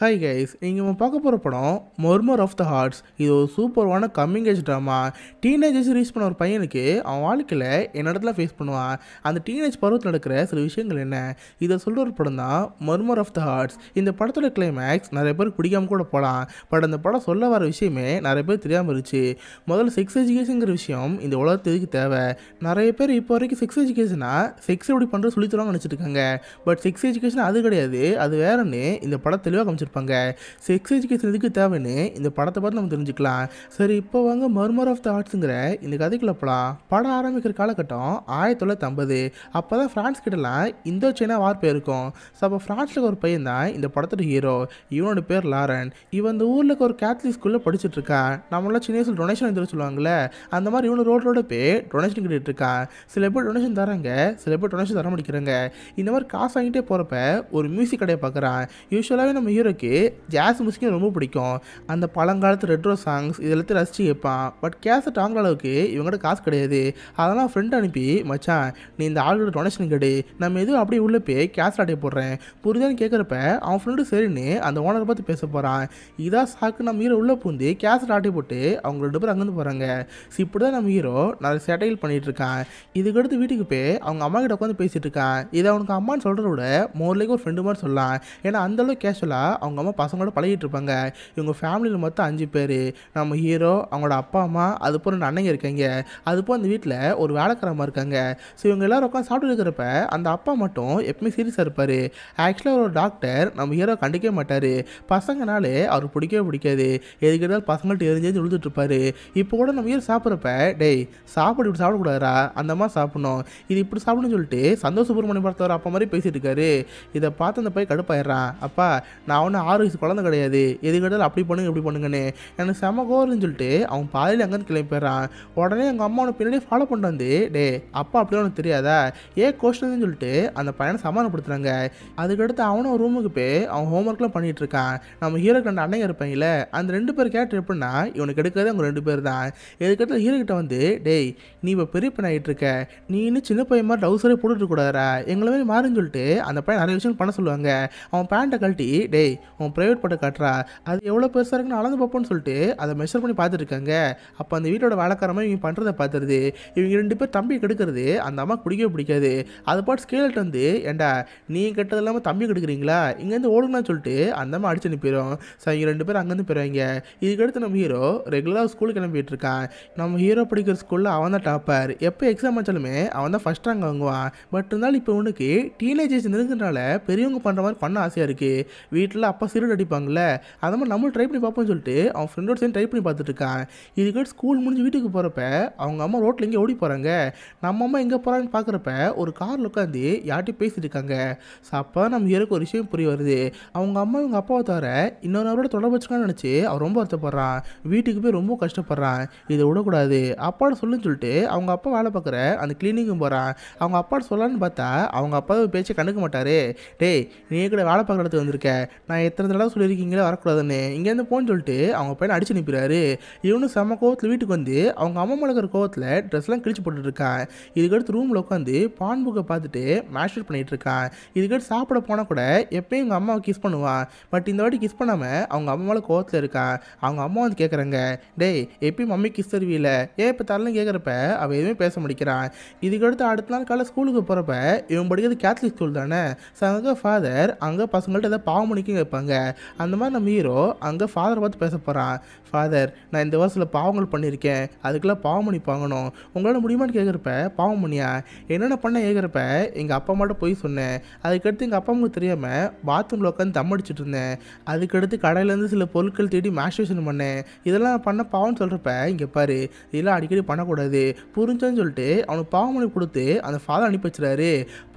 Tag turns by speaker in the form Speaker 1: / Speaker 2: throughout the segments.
Speaker 1: hi guys நீங்கள் நம்ம பார்க்க போகிற படம் மொர்மர் ஆஃப் த ஹார்ட்ஸ் இது ஒரு சூப்பர்வான coming age drama teenagers reach பண்ண ஒரு பையனுக்கு அவன் வாழ்க்கையில் என்ன இடத்துல ஃபேஸ் பண்ணுவான் அந்த டீனேஜ் பருவத்தில் நடக்கிற சில விஷயங்கள் என்ன இதை சொல்கிற ஒரு படம் தான் மர்மர் ஆஃப் த ஹார்ட்ஸ் இந்த படத்தோட கிளைமேக்ஸ் நிறைய பேர் பிடிக்காம கூட போகலாம் பட் அந்த படம் சொல்ல வர விஷயமே நிறைய பேர் தெரியாமல் இருந்துச்சு முதல்ல செக்ஸ் எஜுகேஷனுங்கிற விஷயம் இந்த உலகத்துக்கு தேவை நிறைய பேர் இப்போ வரைக்கும் செக்ஸ் எஜுகேஷனாக செக்ஸ் எப்படி பண்ணுறது சொல்லி தருவாங்க நினச்சிட்டு இருக்காங்க பட் செக்ஸ் எஜுகேஷன் அது கிடையாது அது வேறன்னு இந்த படம் தெளிவாக வச்சுருப்பாங்க செக்ஸ் எஜுகேஷன் எதுக்கு தேவைன்னு இந்த படத்தை பார்த்து நம்ம தெரிஞ்சுக்கலாம் சரி இப்போ வாங்க மர்மர் ஆஃப் த ஆர்ட்ஸுங்கிற இந்த கதைக்குள்ள போகலாம் படம் ஆரம்பிக்கிற காலகட்டம் ஆயிரத்தி தொள்ளாயிரத்தி ஐம்பது அப்போ தான் ஃப்ரான்ஸ் கிட்டலாம் இந்தோ சைனா வார் இருக்கும் ஸோ அப்போ ஃப்ரான்ஸில் ஒரு பையன் தான் இந்த படத்தோட ஹீரோ இவனோட பேர் லாரன் இவன் இந்த ஊரில் ஒரு கேத்லிக் ஸ்கூலில் படிச்சுட்டு இருக்கான் நம்மளாம் சின்ன வயசில் டொனேஷன் எடுத்து சொல்லுவாங்கல்ல அந்த மாதிரி இவனு ரோட் ரோட போய் டொனேஷன் கேட்டுட்டு இருக்கான் சில பேர் டொனேஷன் தராங்க சில பேர் டொனேஷன் தர முடிக்கிறாங்க இந்த மாதிரி காசு வாங்கிட்டே போகிறப்ப ஒரு மியூசிக் கடையை பார்க்குறான் யூஸ்வலாகவே நம்ம ஹீரோ அவனுக்கு ஜாஸ் மியூசிக்கும் ரொம்ப பிடிக்கும் அந்த பழங்காலத்து ரெட்ரோ சாங்ஸ் இதெல்லாத்தையும் ரசித்து கேட்பான் பட் கேசட் வாங்குற அளவுக்கு இவங்ககிட்ட காசு கிடையாது அதெல்லாம் ஃப்ரெண்ட் அனுப்பி மச்சான் நீ இந்த ஆளோட டொனேஷன் கேடு நம்ம எதுவும் அப்படியே உள்ளே போய் கேசட் அடைய போடுறேன் புரிதான்னு கேட்குறப்ப அவன் ஃப்ரெண்டு சரின்னு அந்த ஓனரை பார்த்து பேச போகிறான் இதான் சாக்கு நம்ம ஹீரோ உள்ளே பூந்து கேசட் ஆட்டி போட்டு அவங்க ரெண்டு பேரும் அங்கேருந்து போகிறாங்க ஸோ இப்படி தான் நம்ம ஹீரோ நிறைய சேட்டைகள் பண்ணிகிட்டு இருக்கான் இதுக்கடுத்து வீட்டுக்கு போய் அவங்க அம்மா கிட்ட உட்காந்து பேசிகிட்டு இருக்கான் இதை அவனுக்கு அம்மான்னு சொல்கிறத விட மோர்லேக்கு ஒரு ஃப்ரெண்டு மாதிரி சொல்லலாம் ஏன்னா அந்தளவு கேஷுவலாக அவங்க அம்மா பசங்களோட பழகிட்டு இருப்பாங்க இவங்க ஃபேமிலியில் மொத்தம் அஞ்சு பேர் நம்ம ஹீரோ அவங்களோட அப்பா அம்மா அது போல் அண்ணங்க இருக்காங்க அது போல் அந்த வீட்டில் ஒரு வேலைக்காரமாக இருக்காங்க ஸோ இவங்க எல்லோரும் உட்காந்து சாப்பிட்டு இருக்கிறப்ப அந்த அப்பா மட்டும் எப்பவுமே சீரியஸாக இருப்பார் ஆக்சுவலாக ஒரு டாக்டர் நம்ம ஹீரோ கண்டிக்கவே மாட்டார் பசங்கனாலே அவர் பிடிக்கவே பிடிக்காது எதுக்கிட்டாலும் பசங்கள்ட்ட எரிஞ்சு விழுந்துட்டுருப்பார் இப்போ கூட நம்ம ஹீரோ சாப்பிட்றப்ப டேய் சாப்பிடு இப்படி சாப்பிடக்கூடாதா அந்த மாதிரி சாப்பிடணும் இது இப்படி சாப்பிடணும்னு சொல்லிட்டு சந்தோஷ் சுப்பிரமணியம் படத்தோட அப்பா மாதிரி பேசிட்டு இருக்காரு இதை பார்த்து அந்த போய் கடுப்பாயிடுறான் அப்பா நான் நான் ஆறு வயசு குழந்தை கிடையாது எது கேட்டாலும் அப்படி பண்ணுங்க இப்படி பண்ணுங்கன்னு எனக்கு செம கோவம்னு சொல்லிட்டு அவன் பாதியில் அங்கேருந்து கிளம்பி போயிடறான் உடனே எங்கள் அம்மா அவனை பின்னாடியே ஃபாலோ பண்ணிட்டு வந்து டே அப்பா அப்படிலாம் உனக்கு தெரியாதா ஏன் கொஸ்டின்னு சொல்லிட்டு அந்த பையனை சமாதானப்படுத்துகிறாங்க அதுக்கடுத்து அவனும் ரூமுக்கு போய் அவன் ஹோம்ஒர்க்லாம் பண்ணிகிட்டு இருக்கான் நம்ம ஹீரோ கண்ட அண்ணன் இருப்பாங்கல்ல அந்த ரெண்டு பேர் கேட்டு எப்படின்னா இவனுக்கு எடுக்கிறதே அவங்க ரெண்டு பேர் தான் எதுக்கடுத்து ஹீரோக்கிட்ட வந்து டேய் நீ இப்போ பெரிய பண்ண ஆகிட்டு இருக்க நீ இன்னும் சின்ன பையன் மாதிரி டவுசரே போட்டுட்டு கூடாதா எங்களை மாதிரி மாறுன்னு சொல்லிட்டு அந்த பையன் நிறைய விஷயம் பண்ண சொல்லுவாங்க அவன் பேண்ட்டை கழட்டி டேய் உன் ப்ரைவேட் பட்டை காட்டுறா அது எவ்வளோ பெருசாக இருக்குன்னு அளந்து பார்ப்போம்னு சொல்லிட்டு அதை மெஷர் பண்ணி பார்த்துட்டு இருக்காங்க அப்போ அந்த வீட்டோட வேலைக்காரமாக இவங்க பண்ணுறதை பார்த்துருது இவங்க ரெண்டு பேர் தம்பி கெடுக்கிறது அந்த அம்மா பிடிக்கவே பிடிக்காது அது பாட்டு ஸ்கேலட் வந்து ஏண்டா நீ கெட்டது இல்லாமல் தம்பி கெடுக்குறீங்களா இங்கேருந்து ஓடுனா சொல்லிட்டு அந்த அம்மா அடிச்சு அனுப்பிடும் ஸோ இவங்க ரெண்டு பேரும் அங்கேருந்து போயிடுவாங்க இதுக்கடுத்து நம்ம ஹீரோ ரெகுலராக ஸ்கூலுக்கு கிளம்பிட்டு இருக்கான் நம்ம ஹீரோ படிக்கிற ஸ்கூலில் அவன் தான் டாப்பர் எப்போ எக்ஸாம் வச்சாலுமே அவன் தான் ஃபஸ்ட் ரேங்க் வாங்குவான் பட் இருந்தாலும் இப்போ உனக்கு டீனேஜ் இருக்குன்றனால பெரியவங்க பண்ணுற மாதிரி பண்ண ஆசையாக இருக்குது வீட்டில் அப்பா சிறுடு அடிப்பாங்கள்ல அதை மாதிரி நம்மளும் ட்ரை பண்ணி பார்ப்போம்னு சொல்லிட்டு அவன் ஃப்ரெண்டோட சேர்ந்து ட்ரை பண்ணி பார்த்துட்டு இருக்கான் இதுக்கிட்ட ஸ்கூல் முடிஞ்சு வீட்டுக்கு போகிறப்ப அவங்க அம்மா ரோட்டில் எங்கே ஓடி போகிறாங்க நம்ம அம்மா எங்கே போகிறான்னு பார்க்குறப்ப ஒரு காரில் உட்காந்து யார்கிட்டையும் பேசிட்டு இருக்காங்க ஸோ அப்போ நம்ம இயருக்கு ஒரு விஷயம் புரிய வருது அவங்க அம்மா இவங்க அப்பாவை தவிர இன்னொரு அவரோட தொடர்பு வச்சுக்கான்னு நினச்சி அவன் ரொம்ப வருத்தப்படுறான் வீட்டுக்கு போய் ரொம்ப கஷ்டப்படுறான் இதை விடக்கூடாது அப்பாவோட சொல்லுன்னு சொல்லிட்டு அவங்க அப்பா வேலை பார்க்குற அந்த கிளினிக்கும் போகிறான் அவங்க அப்பாவோட சொல்லலான்னு பார்த்தா அவங்க அப்பாவை பேச்சை கண்டுக்க மாட்டார் டேய் நீ கூட வேலை பார்க்குறதுக்கு இடத்துக்கு வந்திருக்க நான் எத்தனை தடவை சொல்லியிருக்கீங்களே வரக்கூடாதுன்னு இங்கேருந்து போன்னு சொல்லிட்டு அவங்க பையனை அடிச்சு அனுப்பிடுறாரு இவனு செம்ம கோவத்தில் வீட்டுக்கு வந்து அவங்க அம்மா மேலே இருக்கிற கோவத்தில் ட்ரெஸ்லாம் கிழிச்சு போட்டுட்ருக்கான் இதுக்கடுத்து ரூமில் உட்காந்து பான் புக்கை பார்த்துட்டு மேஷர் பண்ணிகிட்டு இருக்கான் இதுக்கடுத்து சாப்பிட போனால் கூட எப்பயும் எங்கள் அம்மாவை கிஸ் பண்ணுவான் பட் இந்த வாட்டி கிஸ் பண்ணாமல் அவங்க அம்மா மேலே கோவத்தில் இருக்கான் அவங்க அம்மா வந்து கேட்குறாங்க டேய் எப்பயும் மம்மி கிஸ் தருவியில் ஏன் இப்போ தரலாம் கேட்குறப்ப அவள் எதுவுமே பேச முடிக்கிறான் இதுக்கடுத்து அடுத்த நாள் காலையில் ஸ்கூலுக்கு போகிறப்ப இவன் படிக்கிறது கேத்லிக் ஸ்கூல் தானே ஸோ அங்கே ஃபாதர் அங்கே பசங்கள்ட்ட ஏதாவது பாவம் இருப்பாங்க அந்த மாதிரி நம்ம ஹீரோ அங்கே ஃபாதரை பார்த்து பேச போகிறான் ஃபாதர் நான் இந்த வருஷத்தில் பாவங்கள் பண்ணியிருக்கேன் அதுக்கெல்லாம் பாவம் பண்ணி பாங்கணும் உங்களால் முடியுமான்னு கேட்குறப்ப பாவம் பண்ணியா என்னென்ன பண்ண கேட்குறப்ப எங்கள் அப்பா அம்மாட்ட போய் சொன்னேன் அதுக்கடுத்து எங்கள் அப்பா அம்மாவுக்கு தெரியாமல் பாத்ரூமில் உட்காந்து தம் அடிச்சுட்டு இருந்தேன் அதுக்கடுத்து கடையிலேருந்து சில பொருட்கள் தேடி மேஸ்ட்ரேஷன் பண்ணேன் இதெல்லாம் பண்ண பாவம்னு சொல்கிறப்ப இங்கே பாரு இதெல்லாம் அடிக்கடி பண்ணக்கூடாது புரிஞ்சோன்னு சொல்லிட்டு அவனுக்கு பாவம் பண்ணி கொடுத்து அந்த ஃபாதர் அனுப்பி வச்சுறாரு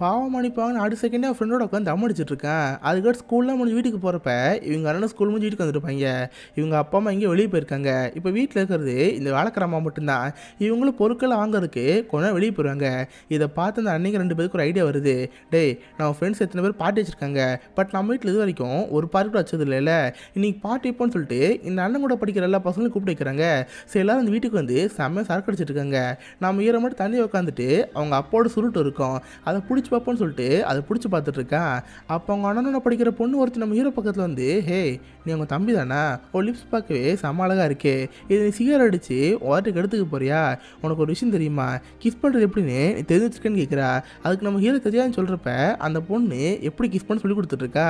Speaker 1: பாவம் அனுப்பாங்கன்னு அடுத்த செகண்டே ஃப்ரெண்டோட உட்காந்து தம் அடிச்சிட்டு இருக்கேன் அதுக்கடுத்து ஸ்கூல்லாம் முடிஞ்சு வீட்டுக்கு போகிறப்ப இவங்க அண்ணன் ஸ்கூல் முடிஞ்சு வீட்டுக்கு வந்துருப்பாங்க இவங்க அப்பா அம்மா இங்கே வெளியே போயிருக்காங்க இப்போ வீட்டில் இருக்கிறது இந்த வேலைக்கிரமா மட்டும்தான் இவங்களும் பொருட்களை வாங்குறதுக்கு கொஞ்சம் வெளியே போயிடுவாங்க இதை பார்த்து அந்த அன்னைக்கு ரெண்டு பேருக்கு ஒரு ஐடியா வருது டேய் நம்ம ஃப்ரெண்ட்ஸ் எத்தனை பேர் பாட்டி வச்சுருக்காங்க பட் நம்ம வீட்டில் இது வரைக்கும் ஒரு பாட்டு கூட வச்சது இல்லைல்ல இன்றைக்கி பாட்டி இப்போன்னு சொல்லிட்டு இந்த அண்ணன் கூட படிக்கிற எல்லா பசங்களும் கூப்பிட்டு வைக்கிறாங்க ஸோ எல்லோரும் அந்த வீட்டுக்கு வந்து செம்மையாக சரக்கு அடிச்சிருக்காங்க நம்ம ஈரம் மட்டும் தண்ணி உட்காந்துட்டு அவங்க அப்போட சுருட்டு இருக்கும் அதை பிடிச்சி பார்ப்போம்னு சொல்லிட்டு அதை பிடிச்சி இருக்கேன் அப்போ அவங்க அண்ணனோட படிக்கிற பொண்ணு ஒருத்தர் நம்ம ஹீரோ பக்கத்தில் வந்து ஹே நீ உங்கள் தம்பி தானா உன் லிப்ஸ் பார்க்கவே செம அழகாக இருக்கே இது நீ சிகரெட் அடித்து வாட்டுக்கு எடுத்துக்க போறியா உனக்கு ஒரு விஷயம் தெரியுமா கிஸ் பண்ணுறது எப்படின்னு நீ தெரிஞ்சு வச்சுக்கேன்னு கேட்குறா அதுக்கு நம்ம ஹீரோ தெரியாதுன்னு சொல்கிறப்ப அந்த பொண்ணு எப்படி கிஸ் பண்ண சொல்லி கொடுத்துட்ருக்கா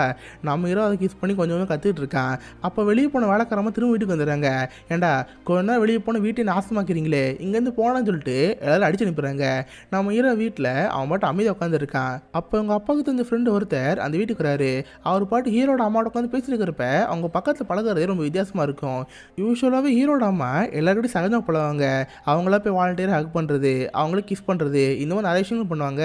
Speaker 1: நம்ம ஹீரோ அதை கிஸ் பண்ணி கொஞ்சம் கொஞ்சம் கற்றுக்கிட்டு இருக்கான் அப்போ வெளியே போன வேலைக்காரமாக திரும்ப வீட்டுக்கு வந்துடுறாங்க ஏண்டா கொஞ்ச நேரம் வெளியே போன வீட்டை நாசமாக்கிறீங்களே இங்கேருந்து போனான்னு சொல்லிட்டு எல்லாரும் அடிச்சு அனுப்புகிறாங்க நம்ம ஹீரோ வீட்டில் அவன் மட்டும் அமைதி உட்காந்துருக்கான் அப்போ அவங்க அப்பாவுக்கு தெரிஞ்ச ஃப்ரெண்டு ஒருத்தர் அந்த வீட்டுக்கு வராரு அவர் பாட்டு ஹீரோட அம்மாவோட உட்காந்து பேசியிருக்கிறப்ப அவங்க பக்கத்தில் பழகிறதே ரொம்ப வித்தியாசமாக இருக்கும் யூஸ்வலாகவே ஹீரோட அம்மா எல்லாருக்கிட்டையும் சகஜமாக பழகுவாங்க அவங்கள போய் வாலண்டியர் ஹக் பண்ணுறது அவங்களே கிஸ் பண்ணுறது இந்த மாதிரி நிறைய விஷயங்கள் பண்ணுவாங்க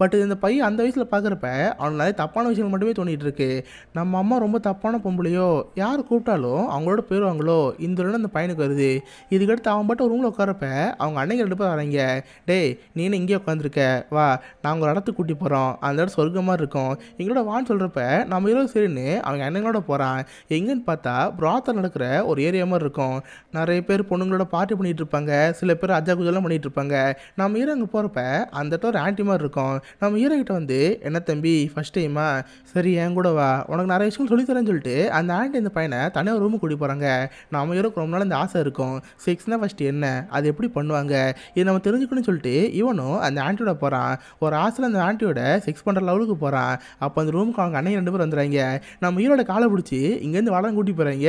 Speaker 1: பட் இந்த பையன் அந்த வயசில் பார்க்குறப்ப அவனுக்கு நிறைய தப்பான விஷயங்கள் மட்டுமே தோண்டிட்டு இருக்கு நம்ம அம்மா ரொம்ப தப்பான பொம்பளையோ யார் கூப்பிட்டாலும் அவங்களோட போயிடுவாங்களோ இந்த அந்த பையனுக்கு வருது இதுக்கடுத்து அவன் பட்டு ரூமில் உட்காரப்ப அவங்க அன்னைக்கு ரெண்டு பேர் வராங்க டேய் நீனு இங்கேயே உட்காந்துருக்க வா நாங்கள் ஒரு இடத்துக்கு கூட்டி போகிறோம் அந்த இடம் சொர்க்கமாக இருக்கும் எங்களோட வான்னு சொல்கிறப்ப நம்ம ஹீரோ சரின்னு அவங்க அண்ணங்களோட போகிறான் எங்கேன்னு பார்த்தா ப்ராத்தர் நடக்கிற ஒரு ஏரியா மாதிரி இருக்கும் நிறைய பேர் பொண்ணுங்களோட பார்ட்டி பண்ணிகிட்டு இருப்பாங்க சில பேர் அஜா குஜெல்லாம் பண்ணிகிட்டு இருப்பாங்க நம்ம ஈரோ அங்கே போகிறப்ப அந்த இடத்துல ஒரு ஆன்டி மாதிரி இருக்கும் நம்ம ஹீரோ கிட்ட வந்து என்ன தம்பி ஃபஸ்ட் டைமா சரி என் கூட வா உனக்கு நிறைய விஷயம் சொல்லித்தரேன்னு சொல்லிட்டு அந்த ஆன்டி இந்த பையனை தனியாக ரூமுக்கு கூட்டி போகிறாங்க நம்ம ஈரோக்கு ரொம்ப நாள் இந்த ஆசை இருக்கும் சிக்ஸ்னால் ஃபஸ்ட் என்ன அது எப்படி பண்ணுவாங்க இது நம்ம தெரிஞ்சுக்கணும்னு சொல்லிட்டு இவனும் அந்த ஆண்டியோட போகிறான் ஒரு ஆசையில் அந்த ஆண்டியோட செக்ஸ் பண்ணுற லெவலுக்கு போகிறான் அப்போ அந்த ரூமுக்கு அவங்க அண்ணன் ரெண்டு பேர் வந்துடுறாங்க நம்ம முயலோட காலை பிடிச்சி இங்கேருந்து வளம் கூட்டி போகிறீங்க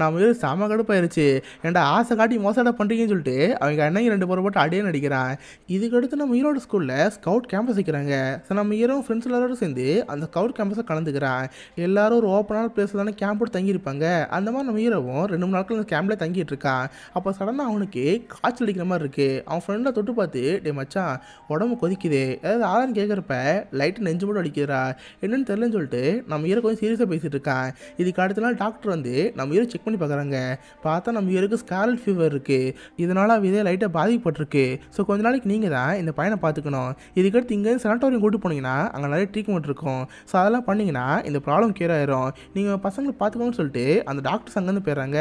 Speaker 1: நான் முயல் செம கடுப்பாயிருச்சு ஏன்டா ஆசை காட்டி மோசடா பண்ணுறீங்கன்னு சொல்லிட்டு அவங்க அண்ணங்க ரெண்டு பேரை போட்டு அடியே நடிக்கிறான் இதுக்கடுத்து நம்ம ஈரோடு ஸ்கூலில் ஸ்கவுட் கேம்பஸ் வைக்கிறாங்க ஸோ நம்ம ஈரோடு ஃப்ரெண்ட்ஸ் எல்லாரோட சேர்ந்து அந்த ஸ்கவுட் கேம்பஸை கலந்துக்கிறான் எல்லாரும் ஒரு ஓப்பனான பிளேஸில் தானே கேம்போடு தங்கியிருப்பாங்க அந்த மாதிரி நம்ம ஈரோவும் ரெண்டு மூணு நாட்கள் அந்த கேம்பில் தங்கிட்டு இருக்கான் அப்போ சடனாக அவனுக்கு காய்ச்சல் அடிக்கிற மாதிரி இருக்குது அவன் ஃப்ரெண்டை தொட்டு பார்த்து டே மச்சான் உடம்பு கொதிக்குது ஏதாவது ஆதான்னு கேட்குறப்ப லைட்டு நெஞ்சு மட்டும் அடிக்கிறா என்னன்னு தெரிலன்னு சொல்லிட்டு நம்ம ஈரோ கொஞ்சம் சீரியஸாக பேசிகிட்டு இருக்கான் இதுக்கு அடுத்த நாள் டாக்டர் வந்து நம்ம உயிரை செக் பண்ணி பார்க்குறாங்க பார்த்தா நம்ம உயிருக்கு ஸ்கேரல் ஃபீவர் இருக்குது இதனால் அவ இதே லைட்டாக பாதிக்கப்பட்டிருக்கு ஸோ கொஞ்ச நாளைக்கு நீங்கள் தான் இந்த பையனை பார்த்துக்கணும் இதுக்கடுத்து இங்கேருந்து சனட்டோரியம் கூட்டு போனீங்கன்னா அங்கே நிறைய ட்ரீட்மெண்ட் இருக்கும் ஸோ அதெல்லாம் பண்ணிங்கன்னா இந்த ப்ராப்ளம் கியூர் ஆயிரும் நீங்கள் பசங்களை பார்த்துக்கோன்னு சொல்லிட்டு அந்த டாக்டர்ஸ் அங்கேருந்து போயிடுறாங்க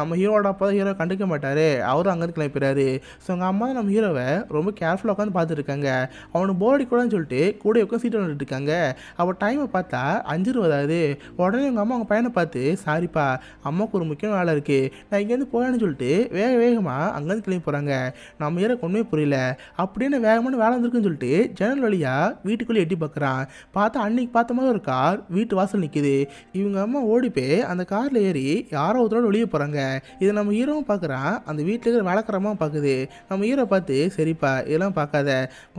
Speaker 1: நம்ம ஹீரோட அப்போ ஹீரோ கண்டுக்க மாட்டார் அவரும் அங்கேருந்து கிளம்பிடுறாரு ஸோ எங்கள் அம்மா நம்ம ஹீரோவை ரொம்ப கேர்ஃபுல்லாக உட்காந்து பார்த்துருக்காங்க அவனுக்கு போர்டி கூடன்னு சொல்லிட்டு கூட உட்காந்து சீட்டு விளையாண்டுருக்காங்க அவள் டைமை பார்த்தா அஞ்சு ரூபாது உடனே எங்கள் அம்மா அவங்க பையனை பார்த்து சாரிப்பா அம்மாவுக்கு ஒரு முக்கியமான வேலை இருக்குது நான் இங்கேருந்து போகிறேன்னு சொல்லிட்டு வேக வேகமாக அங்கேருந்து கிளம்பி போகிறாங்க நம்ம ஏற கொண்டுமே புரியல அப்படின்னு வேகமான வேலை வந்திருக்குன்னு சொல்லிட்டு ஜன்னல் வழியாக வீட்டுக்குள்ளே எட்டி பார்க்குறான் பார்த்தா அன்னைக்கு பார்த்த மாதிரி ஒரு கார் வீட்டு வாசல் நிற்கிது இவங்க அம்மா ஓடி போய் அந்த காரில் ஏறி யாரோ ஒருத்தரோட வெளியே போகிறாங்க இதை நம்ம ஹீரோவும் பார்க்குறான் அந்த வீட்டில் இருக்கிற வேலைக்காரமாக பார்க்குது நம்ம ஹீரோ பார்த்து சரிப்பா இதெல்லாம் பார்க்காத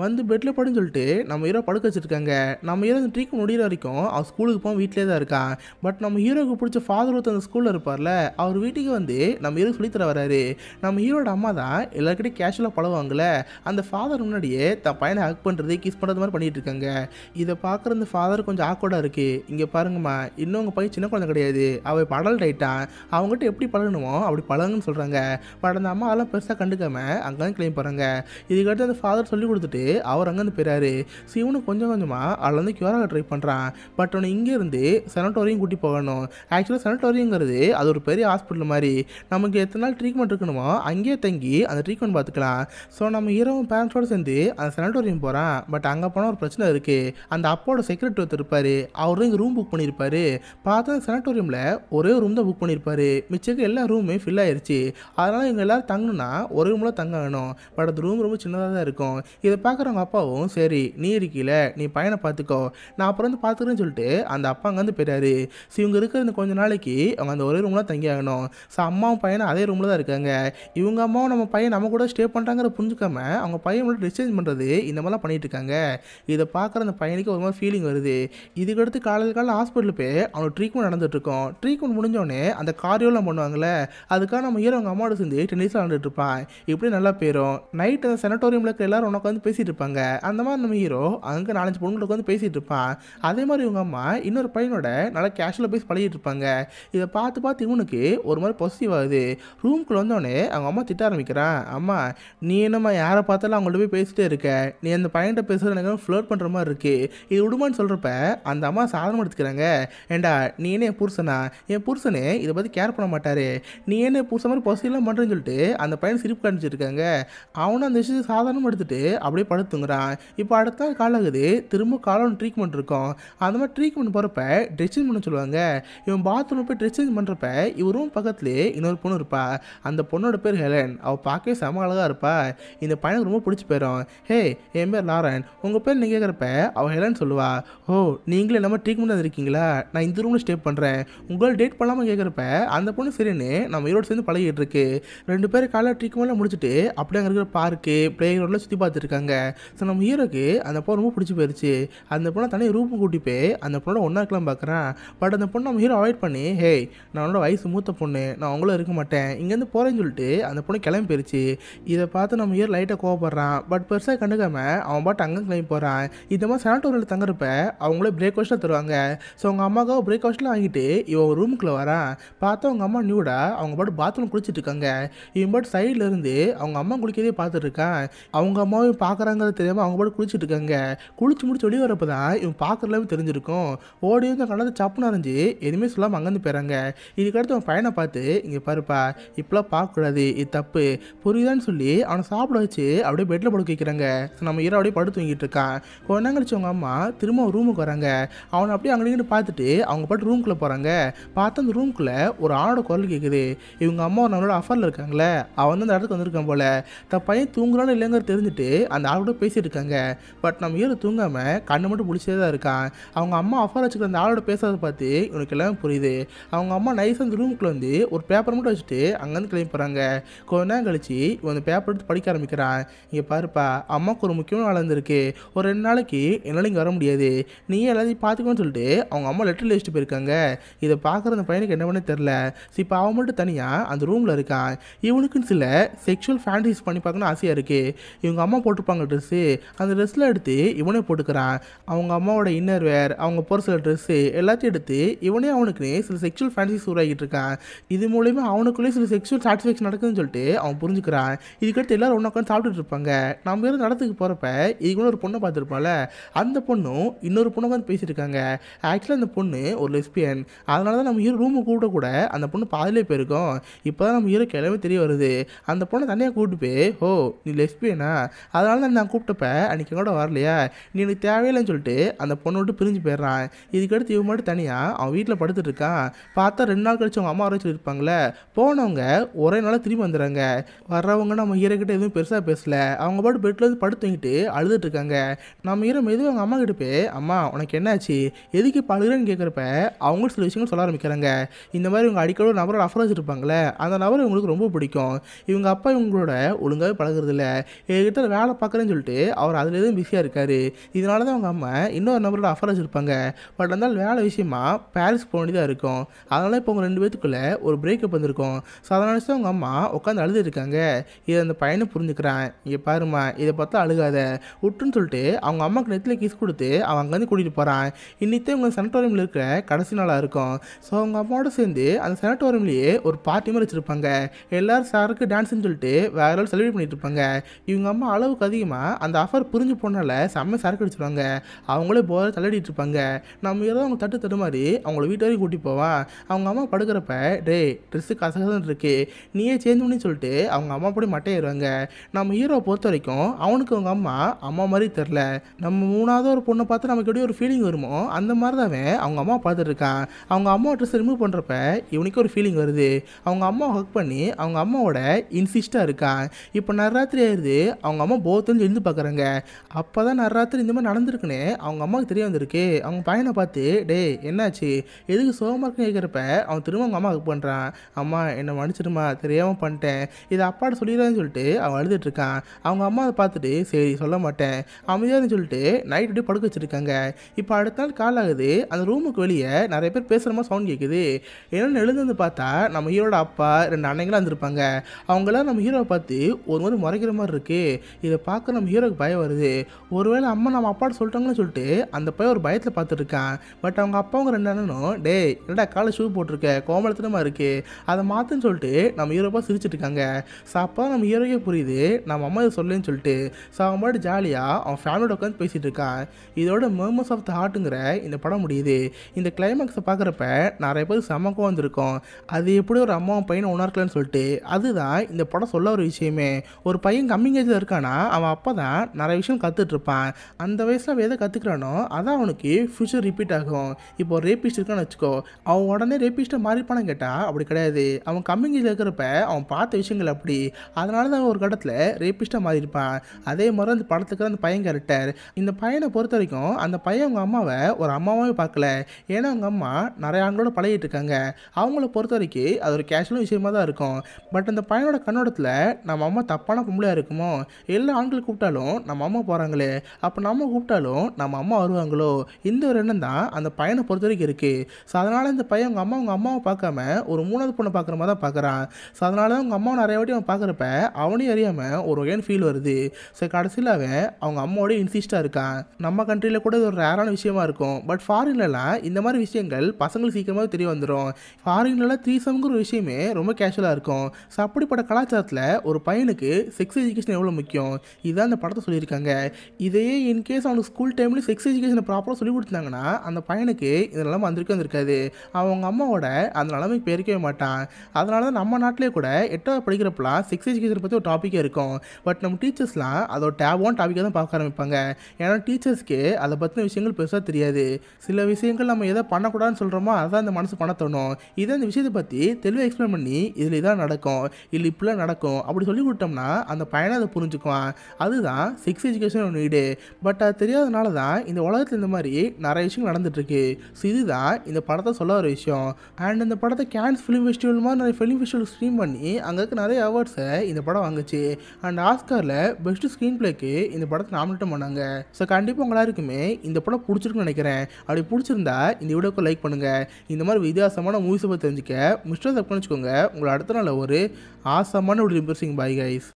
Speaker 1: வந்து பெட்டில் படுன்னு சொல்லிட்டு நம்ம ஹீரோ படுக்க வச்சுருக்காங்க நம்ம ஹீரோ அந்த ட்ரீக்கு முடிகிற வரைக்கும் அவன் ஸ்கூலுக்கு போக வீட்டிலே தான் இருக்கான் தான் பட் நம்ம ஹீரோக்கு பிடிச்ச ஃபாதர் ஒருத்தர் அந்த ஸ்கூலில் இருப்பார்ல அவர் வீட்டுக்கு வந்து நம்ம ஹீரோ சொல்லித்தர வராரு நம்ம ஹீரோட அம்மா தான் எல்லாருக்கிட்டே கேஷுவலாக பழகுவாங்கள அந்த ஃபாதர் முன்னாடியே தன் பையனை ஹக் பண்ணுறது கிஸ் பண்ணுறது மாதிரி பண்ணிகிட்டு இருக்காங்க இதை பார்க்குற அந்த ஃபாதர் கொஞ்சம் ஆக்வர்டாக இருக்குது இங்கே பாருங்கம்மா இன்னும் உங்கள் பையன் சின்ன குழந்தை கிடையாது அவள் படல் டைட்டான் அவங்ககிட்ட எப்படி பழகணுமோ அப்படி பழகுன்னு சொல்கிறாங்க பட் அந்த அம்மா அதெல்லாம் பெருசாக கண்டுக்காமல் அங்கே கிளைம் போகிறாங்க இதுக்கடுத்து அந்த ஃபாதர் சொல்லி கொடுத்துட்டு அவர் அங்கேருந்து போயிறாரு சிவனு கொஞ்சம் கொஞ்சமாக அதில் வந்து கியூராக ட்ரை பண்ணுறான் பட் அவனை இங்கேருந்து செவன் சனட்டோரியம் கூட்டி போகணும் ஆக்சுவலாக சனட்டோரியங்கிறது அது ஒரு பெரிய ஹாஸ்பிட்டல் மாதிரி நமக்கு எத்தனை நாள் ட்ரீட்மெண்ட் இருக்கணுமோ அங்கேயே தங்கி அந்த ட்ரீட்மெண்ட் பார்த்துக்கலாம் ஸோ நம்ம ஈரோவும் பேரண்ட்ஸோடு சேர்ந்து அந்த சனட்டோரியம் போகிறான் பட் அங்கே போனால் ஒரு பிரச்சனை இருக்குது அந்த அப்போட செக்ரட்டரி ஒருத்தர் இருப்பார் அவர் இங்கே ரூம் புக் பண்ணியிருப்பார் பார்த்தா சனட்டோரியமில் ஒரே ரூம் தான் புக் பண்ணியிருப்பார் மிச்சக்கு எல்லா ரூமுமே ஃபில் ஆயிடுச்சு அதனால் இவங்க எல்லோரும் தங்கணும்னா ஒரு ரூமில் தங்க வேணும் பட் அந்த ரூம் ரொம்ப சின்னதாக தான் இருக்கும் இதை பார்க்குறவங்க அப்பாவும் சரி நீ இருக்கீல நீ பையனை பார்த்துக்கோ நான் அப்புறம் வந்து பார்த்துக்கிறேன்னு சொல்லிட்டு அந்த அப்பா அங்கே வந்து பெரியார் இருக்காரு ஸோ இவங்க இருக்கிற இந்த கொஞ்ச நாளைக்கு அவங்க அந்த ஒரே ரூமில் தங்கி ஆகணும் ஸோ அம்மாவும் பையனும் அதே ரூமில் தான் இருக்காங்க இவங்க அம்மாவும் நம்ம பையன் நம்ம கூட ஸ்டே பண்ணுறாங்கிற புரிஞ்சுக்காம அவங்க பையன் மட்டும் டிஸ்சேஞ்ச் பண்ணுறது இந்த மாதிரிலாம் பண்ணிகிட்டு இருக்காங்க இதை பார்க்குற அந்த பையனுக்கு ஒரு மாதிரி ஃபீலிங் வருது இதுக்கடுத்து காலையில் காலையில் ஹாஸ்பிட்டலுக்கு போய் அவனுக்கு ட்ரீட்மெண்ட் நடந்துகிட்ருக்கோம் ட்ரீட்மெண்ட் முடிஞ்சோடனே அந்த காரியோலாம் பண்ணுவாங்களே அதுக்காக நம்ம ஈரோ அவங்க அம்மாவோட சேர்ந்து டென்னிஸ் விளாண்டுட்டு இருப்பான் இப்படி நல்லா போயிடும் நைட் அந்த செனட்டோரியமில் இருக்கிற எல்லாரும் உனக்கு வந்து பேசிகிட்டு இருப்பாங்க அந்த மாதிரி நம்ம ஹீரோ அங்கே நாலஞ்சு பொண்ணுங்களுக்கு வந்து பேசிகிட்டு இருப்பான் அதே மாதிரி இவங்க அம்மா இன்னொரு பையனோட நல்லா கேஷுவலாக பேசி பழகிட்டு இருப்பாங்க இதை பார்த்து பார்த்து இவனுக்கு ஒரு மாதிரி பாசிட்டிவ் ஆகுது ரூம்குள்ளே வந்தோடனே அவங்க அம்மா திட்ட ஆரம்பிக்கிறான் அம்மா நீ என்னம்மா யாரை பார்த்தாலும் அவங்கள்ட்ட போய் பேசிட்டே இருக்க நீ அந்த பையன்கிட்ட பேசுகிற எனக்கு ஃப்ளோட் பண்ணுற மாதிரி இருக்குது இது விடுமான்னு சொல்கிறப்ப அந்த அம்மா சாதனம் எடுத்துக்கிறாங்க ஏண்டா நீ என்ன என் புருஷனா என் புருஷனே இதை பற்றி கேர் பண்ண மாட்டார் நீ என்ன புருஷன் மாதிரி பாசிட்டிவ்லாம் பண்ணுறேன்னு சொல்லிட்டு அந்த பையன் சிரிப்பு காமிச்சிருக்காங்க அவனும் அந்த விஷயத்தை சாதாரணமாக எடுத்துகிட்டு அப்படியே படுத்துங்கிறான் இப்போ அடுத்த நாள் காலாகுது திரும்ப காலம் ட்ரீட்மெண்ட் இருக்கும் அந்த மாதிரி ட்ரீட்மெண்ட் போகிறப்ப டெசிஷன் சேஞ்ச் பண்ண சொல்லுவாங்க இவன் பாத்ரூம் போய் ட்ரெஸ் சேஞ்ச் பண்ணுறப்ப இவரும் பக்கத்துலேயே இன்னொரு பொண்ணு இருப்பா அந்த பொண்ணோட பேர் ஹெலன் அவள் பார்க்கவே செம அழகாக இருப்பா இந்த பையனுக்கு ரொம்ப பிடிச்சி போயிடும் ஹே என் பேர் லாரன் உங்கள் பேர் நீங்கள் கேட்குறப்ப அவள் ஹெலன் சொல்லுவா ஓ நீங்களே நம்ம ட்ரீட்மெண்ட் இருக்கீங்களா நான் இந்த ரூமில் ஸ்டே பண்ணுறேன் உங்களால் டேட் பண்ணாமல் கேட்குறப்ப அந்த பொண்ணு சரின்னு நம்ம ஈரோடு சேர்ந்து பழகிட்டு இருக்கு ரெண்டு பேரும் காலையில் ட்ரீட்மெண்ட்லாம் முடிச்சுட்டு அப்படியே அங்கே இருக்கிற பார்க்கு பிளே கிரௌண்டில் சுற்றி பார்த்துருக்காங்க ஸோ நம்ம ஹீரோக்கு அந்த பொண்ணு ரொம்ப பிடிச்சி போயிடுச்சு அந்த பொண்ணை தனியாக ரூம் கூட்டி போய் அந்த பொண்ணோட ஒன்றா இருக்கலாம் பார்க்குறான் பட் அந்த பொண்ணை நம்ம ஹீரோ அவாய்ட் பண்ணி ஹே நான் வயசு மூத்த பொண்ணு நான் அவங்களும் இருக்க மாட்டேன் இங்கேருந்து போகிறேன்னு சொல்லிட்டு அந்த பொண்ணு கிளம்பி போயிருச்சு இதை பார்த்து நம்ம ஹீரோ லைட்டாக கோவப்படுறான் பட் பெருசாக கண்டுக்காமல் அவன் பாட்டு அங்கே கிளம்பி போகிறான் இந்த மாதிரி சானிட்டோரியில் தங்குறப்ப அவங்களே பிரேக் வாஷில் தருவாங்க ஸோ அவங்க அம்மாவுக்கு பிரேக் வாஷில் வாங்கிட்டு இவன் ரூமுக்குள்ளே வரான் பார்த்தா அவங்க அம்மா நியூடா அவங்க பாட்டு பாத்ரூம் குளிச்சுட்டு இருக்காங்க இவன் பாட்டு சைடில் இருந்து அவங்க அம்மா குளிக்கிறதே பார்த்துட்டு இருக்கான் அவங்க அம்மாவும் பார்க்குறாங்கிறது தெரியாமல் அவங்க பாட்டு குளிச்சுட்டு இருக்காங்க குளிச்சு முடிச்சு வெளியே வரப்போ தான் இவன் பார்க்குறதுலாம் தெரிஞ்சிருக்கும் ஓடி வந்து கண்ணத்தை சப்புன்னு இருந்துச்சு எதுவுமே சொல்லாமல் அங்கேருந்து போயிறாங்க இதுக்கடுத்து அவன் பையனை பார்த்து இங்கே பாருப்பா இப்பெல்லாம் பார்க்கக்கூடாது இது தப்பு புரியுதான்னு சொல்லி அவனை சாப்பிட வச்சு அப்படியே பெட்டில் படுக்க வைக்கிறாங்க நம்ம ஈரோ அப்படியே படுத்து தூங்கிட்டு இருக்கான் கொஞ்ச கழிச்சு அவங்க அம்மா திரும்ப ரூமுக்கு வராங்க அவனை அப்படியே அங்கே பார்த்துட்டு அவங்க பாட்டு ரூம்குள்ளே போகிறாங்க பார்த்து அந்த ரூம்குள்ளே ஒரு ஆணோட குரல் கேட்குது இவங்க அம்மா ஒரு நம்மளோட அஃபரில் இருக்காங்களே அவன் வந்து அந்த இடத்துக்கு வந்திருக்கான் போல் தன் பையன் தூங்குறான்னு இல்லைங்கிறது தெரிஞ்சுட்டு அந்த ஆளோட பேசிட்டு இருக்காங்க பட் நம்ம ஈரோ தூங்காமல் கண்ணு மட்டும் பிடிச்சே தான் இருக்கான் அவங்க அம்மா அஃபர் வச்சுக்கிற அந்த ஆளோட பேச பேசுகிறத பார்த்து இவனுக்கு எல்லாம் புரியுது அவங்க அம்மா நைஸ் அந்த ரூமுக்குள்ள வந்து ஒரு பேப்பர் மட்டும் வச்சுட்டு அங்கேருந்து கிளம்பி போகிறாங்க கொஞ்ச நேரம் கழித்து இவன் அந்த பேப்பர் எடுத்து படிக்க ஆரம்பிக்கிறான் இங்கே பாருப்பா அம்மாவுக்கு ஒரு முக்கியமான வேலை இருந்திருக்கு ஒரு ரெண்டு நாளைக்கு என்னால் இங்கே வர முடியாது நீ எல்லாத்தையும் பார்த்துக்கோன்னு சொல்லிட்டு அவங்க அம்மா லெட்டர் வச்சுட்டு போயிருக்காங்க இதை பார்க்குற அந்த பையனுக்கு என்ன பண்ண தெரில இப்போ அவன் மட்டும் தனியாக அந்த ரூமில் இருக்கான் இவனுக்குன்னு சில செக்ஷுவல் ஃபேண்டிஸ் பண்ணி பார்க்கணும்னு ஆசையாக இருக்குது இவங்க அம்மா போட்டிருப்பாங்க ட்ரெஸ்ஸு அந்த ட்ரெஸ்ஸில் எடுத்து இவனே போட்டுக்கிறான் அவங்க அம்மாவோட இன்னர் வேர் அவங்க போகிற சில ட்ரெஸ்ஸு எல்லாம் எல்லாத்தையும் எடுத்து இவனே அவனுக்குனே சில செக்ஷுவல் ஃபேன்சிஸ் உருவாகிட்டு இருக்கான் இது மூலயமா அவனுக்குள்ளேயே சில செக்ஷுவல் சாட்டிஸ்ஃபேக்ஷன் நடக்குதுன்னு சொல்லிட்டு அவன் புரிஞ்சுக்கிறான் இதுக்கடுத்து எல்லாரும் ஒன்று உட்காந்து சாப்பிட்டுட்டு இருப்பாங்க நம்ம இருந்து நடத்துக்கு போகிறப்ப இதுக்குள்ள ஒரு பொண்ணை பார்த்துருப்பால அந்த பொண்ணும் இன்னொரு பொண்ணை வந்து பேசிட்டு இருக்காங்க ஆக்சுவலாக அந்த பொண்ணு ஒரு லெஸ்பியன் அதனால தான் நம்ம ஹீரோ ரூமு கூப்பிட்ட கூட அந்த பொண்ணு பாதிலே போயிருக்கோம் இப்போ தான் நம்ம ஹீரோ கிளம்பி தெரிய வருது அந்த பொண்ணை தனியாக கூப்பிட்டு போய் ஓ நீ லெஸ்பியனா அதனால தான் நான் கூப்பிட்டப்ப அன்றைக்கி கூட வரலையா நீ எனக்கு தேவையில்லைன்னு சொல்லிட்டு அந்த பொண்ணை விட்டு பிரிஞ்சு போயிடுறான் இதுக்கடுத்து இவன் மட்டும் தனியாக அவன் வீட்டில் படுத்துட்டு இருக்கான் பார்த்தா ரெண்டு நாள் கழிச்சு அவங்க அம்மா வர இருப்பாங்களே போனவங்க ஒரே நாளாக திரும்பி வந்துடுறாங்க வர்றவங்க நம்ம ஹீரோக்கிட்ட எதுவும் பெருசாக பேசல அவங்க பாட்டு பெட்டில் வந்து படுத்துங்கிட்டு அழுதுட்டு இருக்காங்க நம்ம ஹீரோ மெதுவாக அவங்க அம்மா கிட்ட போய் அம்மா உனக்கு என்னாச்சு எதுக்கு பழகுறேன்னு கேட்குறப்ப அவங்களும் சில விஷயங்கள் சொல்ல ஆரம்பிக்கிறாங்க இந்த மாதிரி இவங்க அடிக்கடி ஒரு நபரோட அஃபர் வச்சுருப்பாங்களே அந்த நபர் இவங்களுக்கு ரொம்ப பிடிக்கும் இவங்க அப்பா இவங்களோட ஒழுங்காகவே பழகிறதில்ல என்கிட்ட வேலை பார்க்குறேன்னு சொல்லிட்டு அவர் அதில் எதுவும் பிஸியாக இருக்கார் இதனால தான் அவங்க அம்மா இன்னொரு நபரோட அஃபர் வச்சுருப்பாங்க பட் இருந்தாலும் வேலை விஷயம் விஷயமா பேரிஸ் போக வேண்டியதாக இருக்கும் அதனால் இப்போ உங்கள் ரெண்டு பேத்துக்குள்ளே ஒரு பிரேக்கப் வந்திருக்கும் ஸோ அதனால தான் உங்கள் அம்மா உட்காந்து இருக்காங்க இதை அந்த பையனை புரிஞ்சுக்கிறான் இங்கே பாருமா இதை பார்த்தா அழுகாத விட்டுன்னு சொல்லிட்டு அவங்க அம்மாவுக்கு நெத்தில் கிஸ் கொடுத்து அவன் அங்கேருந்து கூட்டிகிட்டு போகிறான் இன்னித்தே உங்கள் சனட்டோரியமில் இருக்கிற கடைசி நாளாக இருக்கும் ஸோ அவங்க அம்மாவோட சேர்ந்து அந்த சனட்டோரியம்லேயே ஒரு பார்ட்டி மாதிரி வச்சுருப்பாங்க எல்லோரும் சாருக்கு டான்ஸ்னு சொல்லிட்டு வேற ஆள் செலிப்ரேட் பண்ணிட்டு இருப்பாங்க இவங்க அம்மா அளவுக்கு அதிகமாக அந்த ஆஃபர் புரிஞ்சு போனால செம்ம சரக்கு அடிச்சிருவாங்க அவங்களே போதை தள்ளாடிட்டு இருப்பாங்க நம்ம ஏதாவது அவங்க தட்டு தடுமாறி அவங்கள வீட்டு வரைக்கும் கூட்டி போவான் அவங்க அம்மா படுக்கிறப்ப டே ட்ரெஸ்ஸு கசகசன்னு இருக்கு நீயே சேஞ்ச் பண்ணி சொல்லிட்டு அவங்க அம்மா போய் மட்டையிடுவாங்க நம்ம ஹீரோவை பொறுத்த வரைக்கும் அவனுக்கு அவங்க அம்மா அம்மா மாதிரி தெரில நம்ம மூணாவது ஒரு பொண்ணை பார்த்து நமக்கு எப்படி ஒரு ஃபீலிங் வருமோ அந்த மாதிரி தான் அவங்க அம்மா பார்த்துட்டு இருக்கான் அவங்க அம்மா ட்ரெஸ் ரிமூவ் பண்ணுறப்ப இவனுக்கு ஒரு ஃபீலிங் வருது அவங்க அம்மா ஒர்க் பண்ணி அவங்க அம்மாவோட இன்சிஸ்டாக இருக்கான் இப்போ நராத்திரி ஆயிடுது அவங்க அம்மா போத்தஞ்சு எழுந்து பார்க்குறாங்க அப்போ தான் நராத்திரி இந்த மாதிரி நடந்திருக்குன்னு அவங்க அம்மாவுக்கு தெரிய வந்திருக்கு அவங்க பையனை பார்த்து டே என்னாச்சு எதுக்கு சோகமாக கேட்குறப்ப அவன் திரும்ப அவங்க அம்மாவுக்கு பண்ணுறான் அம்மா என்னை மன்னிச்சிடுமா தெரியாமல் பண்ணிட்டேன் இதை அப்பாட்ட சொல்லிடுறேன்னு சொல்லிட்டு அவன் அழுதுட்டுருக்கான் அவங்க அம்மா அதை பார்த்துட்டு சரி சொல்ல மாட்டேன் அமைதியாக சொல்லிட்டு நைட் அப்படியே படுக்க வச்சுருக்காங்க இப்போ அடுத்த நாள் கால் ஆகுது அந்த ரூமுக்கு வெளியே நிறைய பேர் பேசுகிற மாதிரி சவுண்ட் கேட்குது என்னென்னு எழுந்து வந்து பார்த்தா நம்ம ஹீரோட அப்பா ரெண்டு அன்னைங்களாம் இருந்திருப்பாங்க அவங்களாம் நம்ம ஹீரோவை பார்த்து ஒரு மாதிரி முறைக்கிற மாதிரி இருக்குது இதை பார்க்க நம்ம ஹீரோக்கு பயம் வருது ஒருவேளை அம்மா நம்ம அப்பாட்ட சொல்லிட்டாங்கன்னு சொல்லிட்டு அந்த பையன் ஒரு பயத்தில் பார்த்துட்ருக்கான் பட் அவங்க அப்பாவும் ரெண்டு அண்ணனும் டே என்னடா காலை ஷூ போட்டிருக்க கோமலத்தனமாக இருக்குது அதை மாற்றுன்னு சொல்லிட்டு நம்ம ஹீரோப்பா சிரிச்சிட்டு இருக்காங்க ஸோ அப்போ நம்ம ஹீரோக்கே புரியுது நம்ம அம்மா இதை சொல்லுன்னு சொல்லிட்டு ஸோ அவன் பாட்டு ஜாலியாக அவன் ஃபேமிலியோட உட்காந்து பேசிகிட்டு இருக்கான் இதோட மெர்மஸ் ஆஃப் த ஹார்ட்டுங்கிற இந்த படம் முடியுது இந்த கிளைமேக்ஸை பார்க்குறப்ப நிறைய பேர் செமக்கம் வந்திருக்கோம் அது எப்படி ஒரு அம்மாவும் பையனை உணர்க்கலன்னு சொல்லிட்டு அதுதான் இந்த படம் சொல்ல ஒரு விஷயமே ஒரு பையன் கம்மிங் ஏஜில் இருக்கானா அவன் அப்போ தான் நிறைய விஷயம் கற்றுட்ருப்பான் அந்த வயசில் அவன் எதை கற்றுக்கிறானோ அதான் அவனுக்கு ஃபியூச்சர் ரிப்பீட் ஆகும் இப்போ ரேபிஸ்ட் இருக்கான்னு வச்சுக்கோ அவன் உடனே ரேபிஸ்ட்டை மாறிப்பானு கேட்டால் அப்படி கிடையாது அவன் கம்மிங்கில் இருக்கிறப்ப அவன் பார்த்த விஷயங்கள் அப்படி அதனால தான் ஒரு கட்டத்தில் ரேபிஸ்ட்டாக மாறியிருப்பான் அதே மாதிரி அந்த படத்துக்கு அந்த பையன் கேரக்டர் இந்த பையனை பொறுத்த வரைக்கும் அந்த பையன் அவங்க அம்மாவை ஒரு அம்மாவே பார்க்கல ஏன்னா அவங்க அம்மா நிறைய ஆண்களோட பழகிட்டு இருக்காங்க அவங்கள பொறுத்த வரைக்கும் அது ஒரு கேஷுவல் விஷயமா தான் இருக்கும் பட் அந்த பையனோட கண்ணோடத்தில் நம்ம அம்மா தப்பான பொம்பளையாக இருக்குமோ எல்லா ஆண்கள் கூப்பிட்டாலும் நம்ம அம்மா போகிறாங்களே அப்போ நம்ம கூப்பிட்டாலும் நம்ம அம்மா வருவாங்களோ இந்த ஒரு எண்ணம் தான் அந்த பையன் பையனை பொறுத்த வரைக்கும் இருக்குது ஸோ அதனால் இந்த பையன் அவங்க அம்மா அவங்க அம்மாவை பார்க்காம ஒரு மூணாவது பொண்ணை பார்க்குற மாதிரி தான் பார்க்குறான் ஸோ அதனால தான் அவங்க அம்மாவை நிறைய வாட்டி அவன் பார்க்குறப்ப அவனையும் அறியாமல் ஒரு வகையான ஃபீல் வருது ஸோ கடைசியில் அவன் அவங்க அம்மாவோடய இன்சிஸ்டாக இருக்கான் நம்ம கண்ட்ரியில் கூட இது ஒரு ரேரான விஷயமா இருக்கும் பட் ஃபாரின்லலாம் இந்த மாதிரி விஷயங்கள் பசங்களுக்கு சீக்கிரமாக தெரிய வந்துடும் ஃபாரின்லலாம் த்ரீ சம்ங்கிற ஒரு விஷயமே ரொம்ப கேஷுவலாக இருக்கும் ஸோ அப்படிப்பட்ட கலாச்சாரத்தில் ஒரு பையனுக்கு செக்ஸ் எஜுகேஷன் எவ்வளோ முக்கியம் இதுதான் அந்த படத்தை சொல்லியிருக்காங்க இதையே இன்கேஸ் அவனுக்கு ஸ்கூல் டைம்லேயும் செக்ஸ் எஜுகேஷனை ப்ராப்பராக சொல்லி கொடுத்தாங்கன்னா அந்த பையனுக்கு பையனுக்கு இந்த நிலைமை வந்திருக்கே வந்திருக்காது அவங்க அம்மாவோட அந்த நிலைமைக்கு போயிருக்கவே மாட்டான் அதனால தான் நம்ம நாட்டிலே கூட எட்டாவது படிக்கிறப்பெல்லாம் சிக்ஸ் எஜுகேஷன் பற்றி ஒரு டாப்பிக்கே இருக்கும் பட் நம்ம டீச்சர்ஸ்லாம் அதோட டேபான டாப்பிக்காக தான் பார்க்க ஆரம்பிப்பாங்க ஏன்னா டீச்சர்ஸ்க்கு அதை பற்றின விஷயங்கள் பெருசாக தெரியாது சில விஷயங்கள் நம்ம எதை பண்ணக்கூடாதுன்னு சொல்கிறோமோ அதான் அந்த மனசு பண்ண தோணும் இதை அந்த விஷயத்தை பற்றி தெளிவாக எக்ஸ்பிளைன் பண்ணி இதில் இதான் நடக்கும் இல்லை இப்படிலாம் நடக்கும் அப்படி சொல்லி கொடுத்தோம்னா அந்த பயனை அதை புரிஞ்சுக்குவான் அதுதான் சிக்ஸ் எஜுகேஷன் நீடு பட் அது தெரியாதனால தான் இந்த உலகத்தில் இந்த மாதிரி நிறைய விஷயங்கள் நடந்துட்டுருக்கு ஸோ இதுதான் இந்த படத்தை சொல்ல ஒரு விஷயம் அண்ட் இந்த படத்தை கேன்ஸ் ஃபிலிம் ஃபெஸ்டிவல் மாதிரி நிறைய ஃபிலிம் ஃபெஸ்டிவல் ஸ்ட்ரீம் பண்ணி அங்கே இருக்க நிறைய அவார்ட்ஸை இந்த படம் வாங்குச்சு அண்ட் ஆஸ்காரில் பெஸ்ட்டு ஸ்க்ரீன் பிளேக்கு இந்த படத்தை நாமினேட் பண்ணாங்க ஸோ கண்டிப்பாக இருக்குமே இந்த படம் பிடிச்சிருக்குன்னு நினைக்கிறேன் அப்படி பிடிச்சிருந்தா இந்த வீடியோக்கு லைக் பண்ணுங்கள் இந்த மாதிரி வித்தியாசமான மூவிஸை பற்றி தெரிஞ்சுக்க மிஸ்டர் தப்புன்னு வச்சுக்கோங்க உங்களை அடுத்த நாள் ஒரு ஆசமான ஒரு இம்ப்ரெஸிங் பாய் கைஸ்